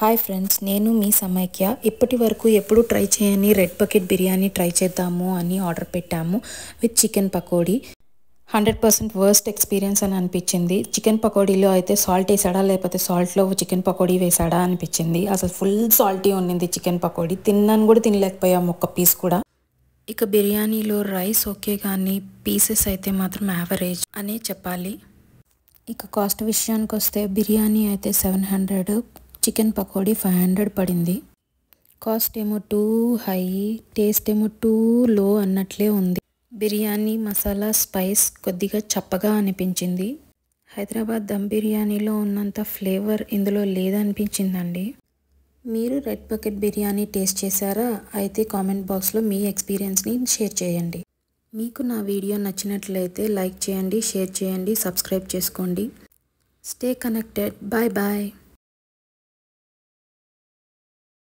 hi friends నేను మీ సమైక్య ఇప్పటి వరకు ఎప్పుడు ట్రై చేయని రెడ్ బకెట్ బిర్యానీ ట్రై చేద్దాము అని ఆర్డర్ పెట్టాము with chicken pakodi hundred percent worst experience అని అనిపించింది చికెన్ పకోడీలో అయితే సాల్ట్ వేసాడా లేకపోతే సాల్ట్లో చికెన్ పకోడీ వేసాడా అనిపించింది అసలు ఫుల్ సాల్టీ ఉన్నింది చికెన్ పకోడీ తిన్నాను కూడా తినలేకపోయాము ఒక్క పీస్ కూడా ఇక బిర్యానీలో రైస్ ఓకే కానీ పీసెస్ అయితే మాత్రం యావరేజ్ అనే చెప్పాలి ఇక కాస్ట్ విషయానికి వస్తే బిర్యానీ అయితే seven hundred chicken pakodi five hundred పడింది కాస్ట్ ఏమో టూ హై టేస్ట్ ఏమో టూ లో అన్నట్లే ఉంది బిర్యానీ మసాలా స్పైస్ కొద్దిగా చప్పగా అనిపించింది హైదరాబాద్ దమ్ బిర్యానీలో ఉన్నంత ఫ్లేవర్ ఇందులో లేదనిపించిందండి మీరు రెడ్ బకెట్ బిర్యానీ టేస్ట్ చేశారా అయితే కామెంట్ బాక్స్లో మీ ఎక్స్పీరియన్స్ని షేర్ చేయండి మీకు నా వీడియో నచ్చినట్లయితే లైక్ చేయండి షేర్ చేయండి సబ్స్క్రైబ్ చేసుకోండి స్టే కనెక్టెడ్ బాయ్ బాయ్